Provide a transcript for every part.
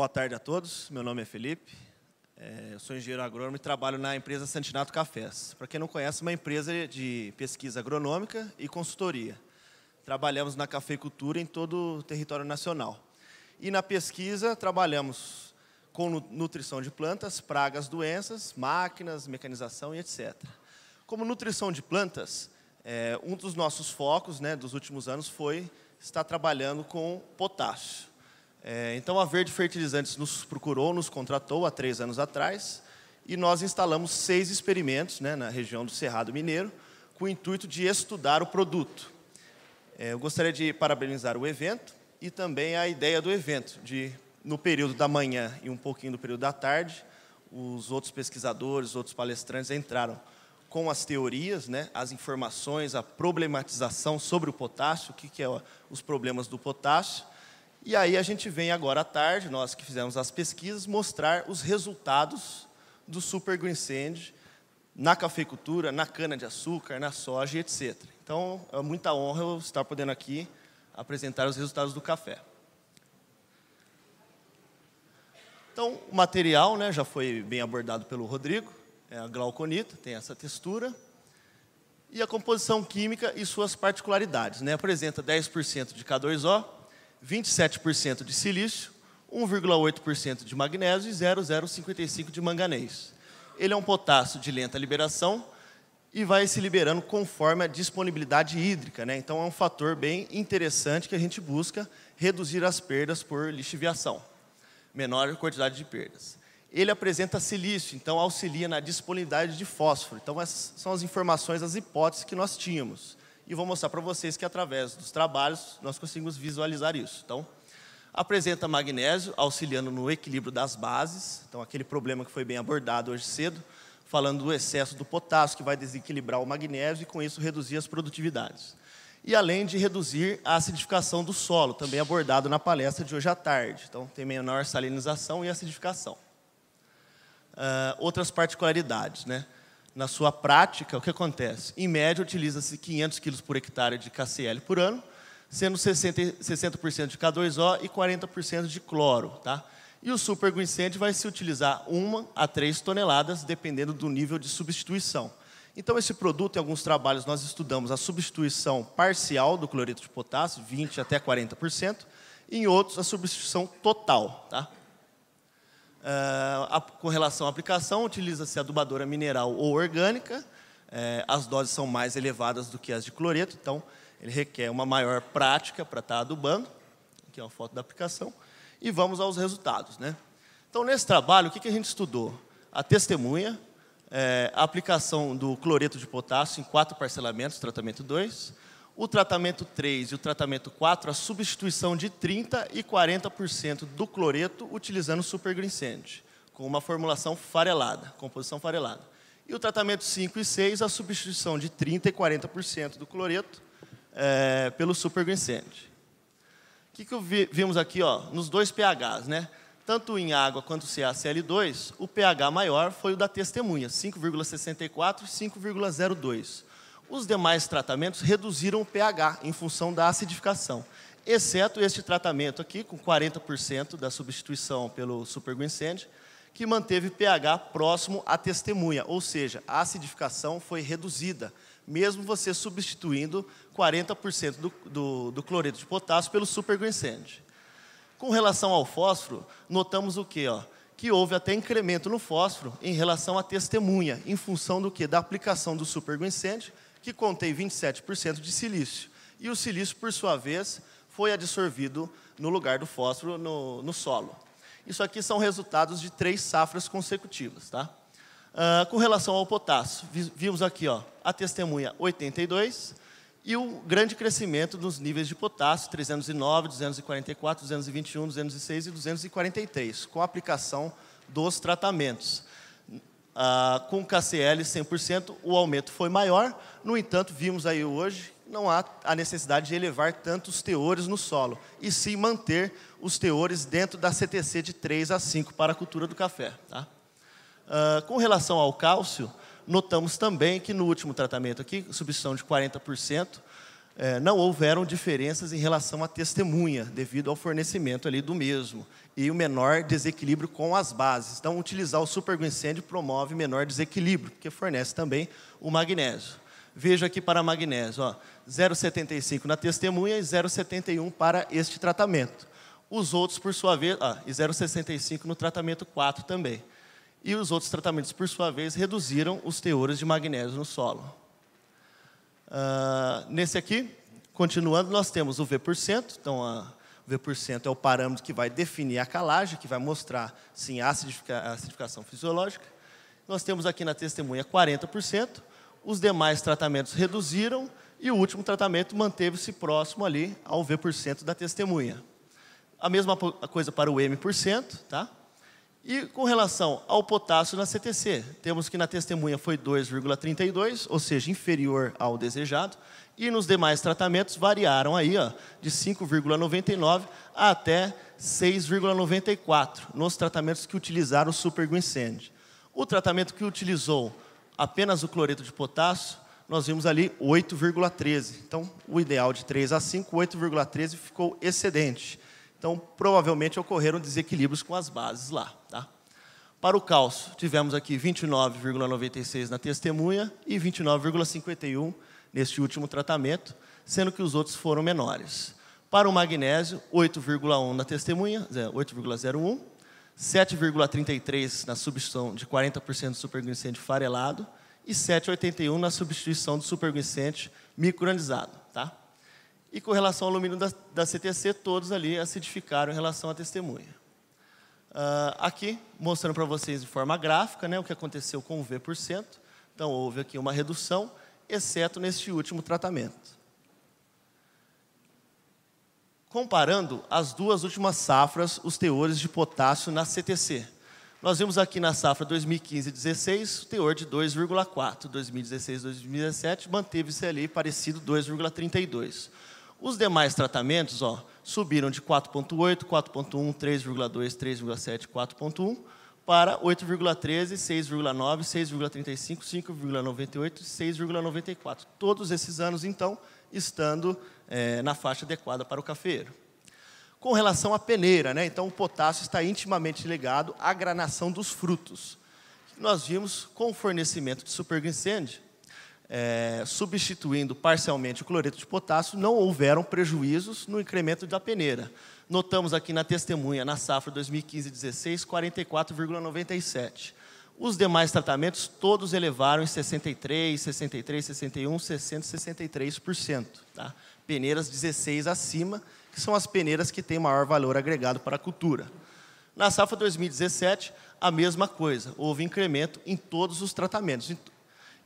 Boa tarde a todos. Meu nome é Felipe. É, eu sou engenheiro agrônomo e trabalho na empresa Santinato Cafés. Para quem não conhece, é uma empresa de pesquisa agronômica e consultoria. Trabalhamos na cafeicultura em todo o território nacional. E na pesquisa trabalhamos com nutrição de plantas, pragas, doenças, máquinas, mecanização e etc. Como nutrição de plantas, é, um dos nossos focos né, dos últimos anos foi estar trabalhando com potássio. É, então, a Verde Fertilizantes nos procurou, nos contratou há três anos atrás e nós instalamos seis experimentos né, na região do Cerrado Mineiro com o intuito de estudar o produto. É, eu gostaria de parabenizar o evento e também a ideia do evento, de, no período da manhã e um pouquinho do período da tarde, os outros pesquisadores, outros palestrantes entraram com as teorias, né, as informações, a problematização sobre o potássio, o que, que é os problemas do potássio, e aí a gente vem agora à tarde, nós que fizemos as pesquisas, mostrar os resultados do Super Green Sand na cafeicultura, na cana-de-açúcar, na soja, etc. Então, é muita honra eu estar podendo aqui apresentar os resultados do café. Então, o material né, já foi bem abordado pelo Rodrigo, é a glauconita, tem essa textura, e a composição química e suas particularidades. Né, apresenta 10% de K2O, 27% de silício, 1,8% de magnésio e 0,055 de manganês. Ele é um potássio de lenta liberação e vai se liberando conforme a disponibilidade hídrica. Né? Então, é um fator bem interessante que a gente busca reduzir as perdas por lixiviação. Menor quantidade de perdas. Ele apresenta silício, então auxilia na disponibilidade de fósforo. Então, essas são as informações, as hipóteses que nós tínhamos e vou mostrar para vocês que através dos trabalhos nós conseguimos visualizar isso. Então, apresenta magnésio auxiliando no equilíbrio das bases, então aquele problema que foi bem abordado hoje cedo, falando do excesso do potássio que vai desequilibrar o magnésio e com isso reduzir as produtividades. E além de reduzir a acidificação do solo, também abordado na palestra de hoje à tarde. Então, tem menor salinização e acidificação. Uh, outras particularidades, né? na sua prática, o que acontece? Em média, utiliza-se 500 quilos por hectare de KCl por ano, sendo 60%, de K2O e 40% de cloro. Tá? E o superglicente vai se utilizar 1 a 3 toneladas, dependendo do nível de substituição. Então, esse produto, em alguns trabalhos, nós estudamos a substituição parcial do cloreto de potássio, 20% até 40%, e em outros, a substituição total. Tá? Uh, com relação à aplicação, utiliza-se adubadora mineral ou orgânica. Uh, as doses são mais elevadas do que as de cloreto, então ele requer uma maior prática para estar tá adubando. Aqui é uma foto da aplicação. E vamos aos resultados. Né? Então, nesse trabalho, o que, que a gente estudou? A testemunha, eh, a aplicação do cloreto de potássio em quatro parcelamentos, tratamento 2, o tratamento 3 e o tratamento 4, a substituição de 30% e 40% do cloreto utilizando superglicente, com uma formulação farelada, composição farelada. E o tratamento 5 e 6, a substituição de 30% e 40% do cloreto é, pelo superglicente. O que, que vi, vimos aqui ó, nos dois pHs, né? Tanto em água quanto CaCl2, o pH maior foi o da testemunha, 5,64 e 5,02 os demais tratamentos reduziram o pH em função da acidificação, exceto este tratamento aqui, com 40% da substituição pelo superguincente, que manteve pH próximo à testemunha, ou seja, a acidificação foi reduzida, mesmo você substituindo 40% do, do, do, cloreto de potássio pelo superguincente. Com relação ao fósforo, notamos o quê? Ó? Que houve até incremento no fósforo em relação à testemunha, em função do quê? Da aplicação do superguincente que contém 27% de silício. E o silício, por sua vez, foi adsorvido no lugar do fósforo no, no solo. Isso aqui são resultados de três safras consecutivas. Tá? Uh, com relação ao potássio, vimos aqui ó, a testemunha 82 e o grande crescimento dos níveis de potássio, 309, 244, 221, 206 e 243, com a aplicação dos tratamentos. Ah, com o KCL 100%, o aumento foi maior. No entanto, vimos aí hoje, não há a necessidade de elevar tantos teores no solo, e sim manter os teores dentro da CTC de 3 a 5 para a cultura do café. Tá? Ah, com relação ao cálcio, notamos também que no último tratamento aqui, substituição de 40%, é, não houveram diferenças em relação à testemunha, devido ao fornecimento ali do mesmo, e o menor desequilíbrio com as bases. Então, utilizar o supergoincêndio promove menor desequilíbrio, porque fornece também o magnésio. Veja aqui para magnésio, 0,75 na testemunha e 0,71 para este tratamento. Os outros, por sua vez, ah, e 0,65 no tratamento 4 também. E os outros tratamentos, por sua vez, reduziram os teores de magnésio no solo. Uh, nesse aqui, continuando, nós temos o V%, então a, o V% é o parâmetro que vai definir a calagem, que vai mostrar, sim, a, a acidificação fisiológica. Nós temos aqui na testemunha 40%, os demais tratamentos reduziram e o último tratamento manteve-se próximo ali ao V% da testemunha. A mesma coisa para o M%, tá? E com relação ao potássio na CTC, temos que na testemunha foi 2,32, ou seja, inferior ao desejado, e nos demais tratamentos variaram aí, ó, de 5,99 até 6,94 nos tratamentos que utilizaram o superglicendi. O tratamento que utilizou apenas o cloreto de potássio, nós vimos ali 8,13. Então, o ideal de 3 a 5, 8,13 ficou excedente. Então, provavelmente ocorreram desequilíbrios com as bases lá. Tá? Para o cálcio, tivemos aqui 29,96 na testemunha e 29,51 neste último tratamento, sendo que os outros foram menores. Para o magnésio, 8,1 na testemunha, 8,01, 7,33 na substituição de 40% de superglicente farelado e 7,81 na substituição do superglicente micronizado, tá? E com relação ao alumínio da, da CTC, todos ali acidificaram em relação à testemunha. Uh, aqui, mostrando para vocês de forma gráfica né, o que aconteceu com o V%. Então, houve aqui uma redução, exceto neste último tratamento. Comparando as duas últimas safras, os teores de potássio na CTC. Nós vimos aqui na safra 2015-16, o teor de 2,4. 2016-2017 manteve-se ali parecido 2,32. Os demais tratamentos ó, subiram de 4,8, 4,1, 3,2, 3,7, 4,1 para 8,13, 6,9, 6,35, 5,98 e 6,94. Todos esses anos, então, estando é, na faixa adequada para o cafeiro. Com relação à peneira, né? então o potássio está intimamente ligado à granação dos frutos. Nós vimos com o fornecimento de superglicende, é, substituindo parcialmente o cloreto de potássio, não houveram prejuízos no incremento da peneira. Notamos aqui na testemunha, na safra 2015-16, 44,97. Os demais tratamentos todos elevaram em 63, 63, 61, 60, 63%. Tá? Peneiras 16 acima, que são as peneiras que têm maior valor agregado para a cultura. Na safra 2017, a mesma coisa, houve incremento em todos os tratamentos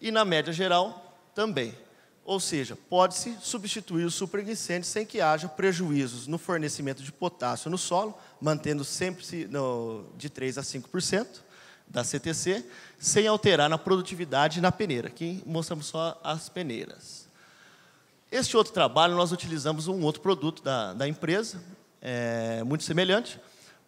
e na média geral também. Ou seja, pode-se substituir o superiniciente sem que haja prejuízos no fornecimento de potássio no solo, mantendo sempre no, de 3% a 5% da CTC, sem alterar na produtividade na peneira. Aqui mostramos só as peneiras. Este outro trabalho, nós utilizamos um outro produto da, da empresa, é, muito semelhante,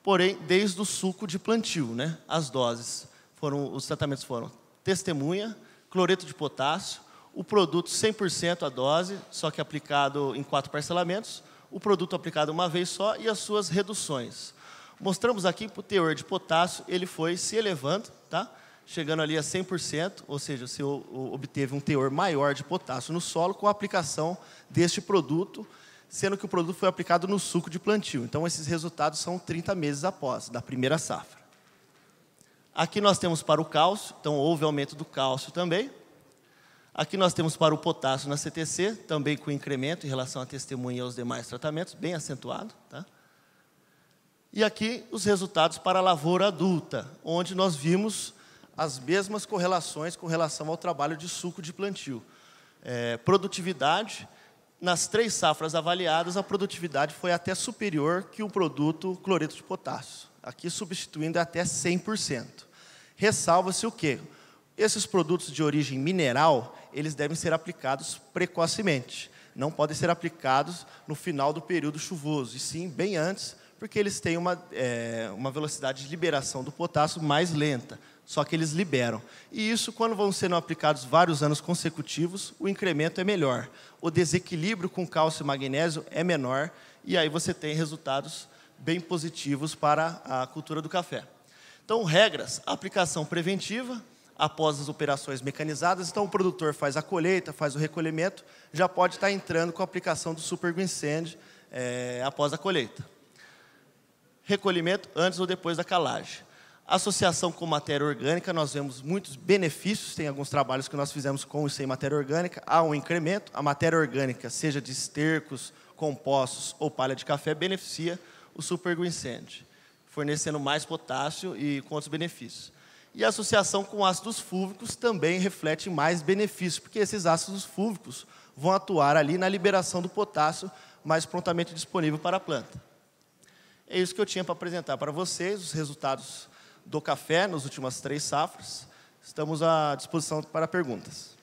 porém, desde o suco de plantio, né, as doses. foram Os tratamentos foram testemunha, cloreto de potássio, o produto 100% a dose, só que aplicado em quatro parcelamentos, o produto aplicado uma vez só e as suas reduções. Mostramos aqui que o teor de potássio ele foi se elevando, tá? chegando ali a 100%, ou seja, se obteve um teor maior de potássio no solo com a aplicação deste produto, sendo que o produto foi aplicado no suco de plantio. Então, esses resultados são 30 meses após, da primeira safra. Aqui nós temos para o cálcio, então houve aumento do cálcio também. Aqui nós temos para o potássio na CTC, também com incremento em relação à testemunha e aos demais tratamentos, bem acentuado. Tá? E aqui os resultados para a lavoura adulta, onde nós vimos as mesmas correlações com relação ao trabalho de suco de plantio. É, produtividade, nas três safras avaliadas, a produtividade foi até superior que o produto cloreto de potássio aqui substituindo até 100%. Ressalva-se o quê? Esses produtos de origem mineral, eles devem ser aplicados precocemente. Não podem ser aplicados no final do período chuvoso, e sim bem antes, porque eles têm uma, é, uma velocidade de liberação do potássio mais lenta, só que eles liberam. E isso, quando vão sendo aplicados vários anos consecutivos, o incremento é melhor. O desequilíbrio com cálcio e magnésio é menor, e aí você tem resultados bem positivos para a cultura do café. Então, regras: aplicação preventiva após as operações mecanizadas. Então, o produtor faz a colheita, faz o recolhimento, já pode estar entrando com a aplicação do Super Green Sand é, após a colheita. Recolhimento antes ou depois da calagem. Associação com matéria orgânica, nós vemos muitos benefícios. Tem alguns trabalhos que nós fizemos com e sem matéria orgânica. Há um incremento. A matéria orgânica, seja de estercos, compostos ou palha de café, beneficia o Super Greensand, fornecendo mais potássio e com outros benefícios. E a associação com ácidos fúlvicos também reflete mais benefícios, porque esses ácidos fúlvicos vão atuar ali na liberação do potássio mais prontamente disponível para a planta. É isso que eu tinha para apresentar para vocês, os resultados do café nas últimas três safras. Estamos à disposição para perguntas.